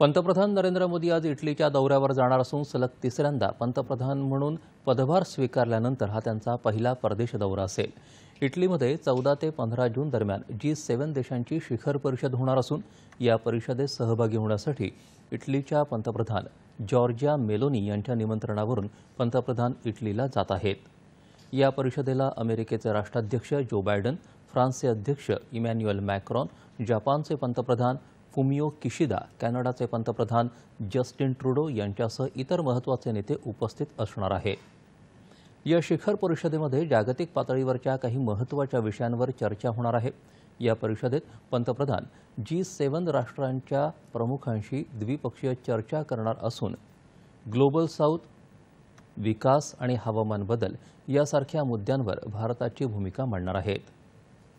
पंतप्रधान नरेंद्र मोदी आज इटलीच्या दौऱ्यावर जाणार असून सलग तिसऱ्यांदा पंतप्रधान म्हणून पदभार स्वीकारल्यानंतर हा त्यांचा पहिला परदेश दौरा असेल इटलीमध्ये चौदा ते पंधरा जून दरम्यान जी सेवन देशांची शिखर परिषद होणार असून या परिषदेत सहभागी होण्यासाठी इटलीच्या पंतप्रधान जॉर्जिया मेलोनी यांच्या निमंत्रणावरून पंतप्रधान इटलीला जात आहेत या परिषदेला अमेरिकेचे राष्ट्राध्यक्ष जो बायडन फ्रान्सचे अध्यक्ष इमॅन्युएल मॅक्रॉन जपानचे पंतप्रधान फुमियो किशिदा कॅनडाचे पंतप्रधान जस्टिन ट्रुडो यांच्यासह इतर महत्त्वाचे नेते उपस्थित असणार आहे या शिखर परिषदेमध्ये जागतिक पातळीवरच्या काही महत्त्वाच्या विषयांवर चर्चा होणार आहे या परिषदेत पंतप्रधान जी सेवन राष्ट्रांच्या प्रमुखांशी द्विपक्षीय चर्चा करणार असून ग्लोबल साऊथ विकास आणि हवामान बदल यासारख्या मुद्द्यांवर भारताची भूमिका मांडणार आहेत